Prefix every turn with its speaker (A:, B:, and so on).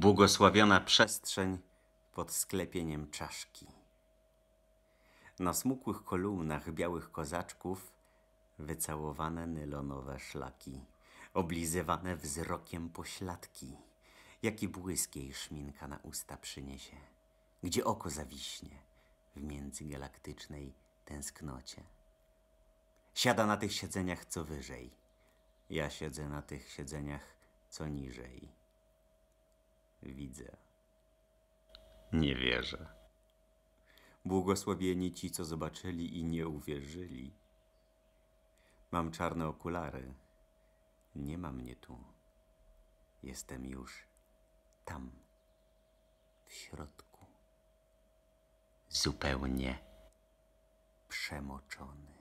A: błogosławiona przestrzeń pod sklepieniem czaszki. Na smukłych kolumnach białych kozaczków wycałowane nylonowe szlaki, oblizywane wzrokiem pośladki, jaki błysk jej szminka na usta przyniesie, gdzie oko zawiśnie w międzygalaktycznej tęsknocie. Siada na tych siedzeniach co wyżej, ja siedzę na tych siedzeniach co niżej widzę. Nie wierzę. Błogosławieni ci, co zobaczyli i nie uwierzyli. Mam czarne okulary. Nie ma mnie tu. Jestem już tam, w środku. Zupełnie przemoczony.